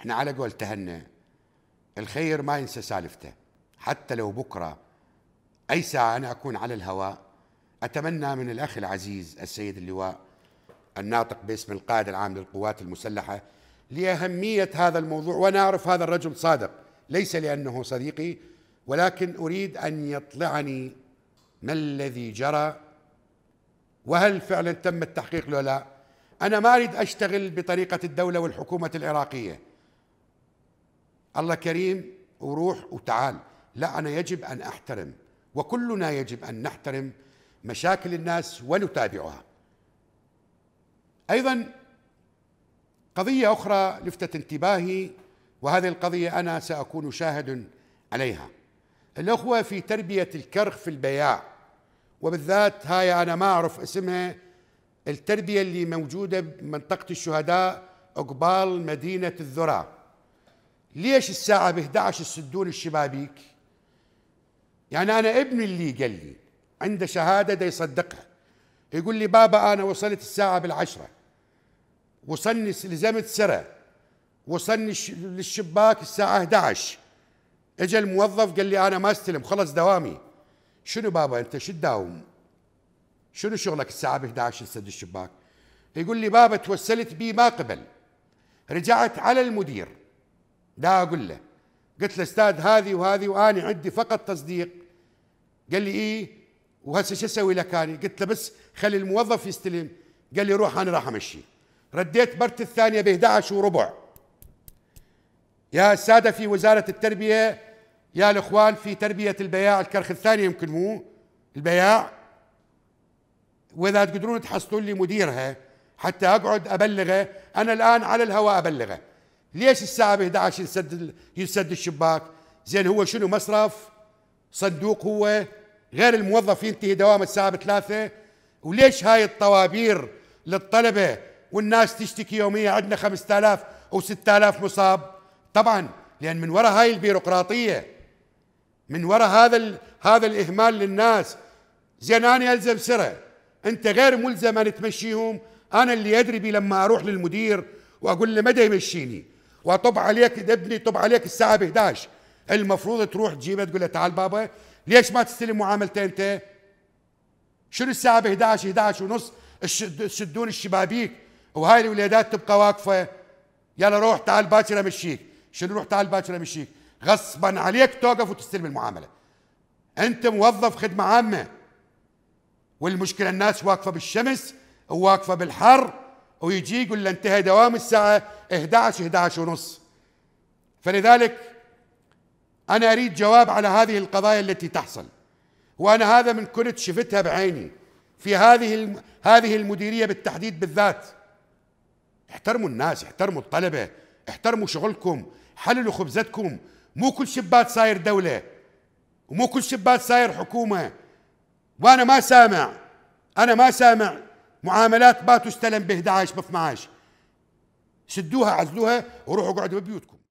احنا على قول تهنا الخير ما ينسى سالفته حتى لو بكرة أي ساعة أنا أكون على الهواء أتمنى من الأخ العزيز السيد اللواء الناطق باسم القائد العام للقوات المسلحة لأهمية هذا الموضوع وأنا أعرف هذا الرجل صادق ليس لأنه صديقي ولكن أريد أن يطلعني ما الذي جرى وهل فعلا تم التحقيق لو لا أنا ما أريد أشتغل بطريقة الدولة والحكومة العراقية الله كريم وروح وتعال لا أنا يجب أن أحترم وكلنا يجب أن نحترم مشاكل الناس ونتابعها أيضا قضية أخرى لفتت انتباهي وهذه القضية أنا سأكون شاهد عليها الأخوة في تربية الكرخ في البياع وبالذات هاي أنا ما أعرف اسمها التربية اللي موجودة بمنطقة الشهداء عقبال مدينة الذرة ليش الساعة ب 11 السدون الشبابيك؟ يعني أنا ابني اللي قال لي عنده شهادة دا يصدقها يقول لي بابا أنا وصلت الساعة بالعشرة وصلني لزمت سرة وصلني للشباك الساعة 11 اجى الموظف قال لي أنا ما استلم خلص دوامي شنو بابا أنت شو تداوم؟ شنو شغلك الساعة ب 11 لسد الشباك؟ يقول لي بابا توسلت بي ما قبل رجعت على المدير لا اقول له قلت له استاذ هذه وهذه وانا عندي فقط تصديق قال لي ايه وهسه شو اسوي لك انا؟ قلت له بس خلي الموظف يستلم قال لي روح انا راح امشي رديت برت الثانيه ب 11 وربع يا الساده في وزاره التربيه يا الاخوان في تربيه البياع الكرخ الثاني يمكن مو البياع واذا تقدرون تحصلون لي مديرها حتى اقعد ابلغه انا الان على الهواء ابلغه ليش الساعة ب 11 ينسد ينسد الشباك؟ زين هو شنو مصرف؟ صندوق هو غير الموظف ينتهي دوامه الساعة بثلاثة وليش هاي الطوابير للطلبة والناس تشتكي يوميا عندنا 5000 أو 6000 مصاب طبعا لأن من وراء هاي البيروقراطية من وراء هذا هذا الإهمال للناس زين أنا ألزم سرة أنت غير ملزم أن تمشيهم أنا اللي أدري بي لما أروح للمدير وأقول له مدى يمشيني وطب عليك ابني طب عليك الساعه ب 11 المفروض تروح تجيبها تقول لها تعال بابا ليش ما تستلم معاملته انت؟ شنو الساعه ب 11 11 ونص تشدون الشبابيك وهاي الولادات تبقى واقفه يلا روح تعال باكر امشيك شنو روح تعال باكر امشيك غصبا عليك توقف وتستلم المعامله انت موظف خدمه عامه والمشكله الناس واقفه بالشمس وواقفه بالحر ويجي يقول له انتهى دوام الساعه 11 11 ونص فلذلك أنا أريد جواب على هذه القضايا التي تحصل وأنا هذا من كنت شفتها بعيني في هذه هذه المديرية بالتحديد بالذات احترموا الناس احترموا الطلبة احترموا شغلكم حللوا خبزتكم مو كل شبات صاير دولة ومو كل شبات صاير حكومة وأنا ما سامع أنا ما سامع معاملات ما تستلم ب 11 ب 12 سدوها عزلوها وروحوا اقعدوا ببيوتكم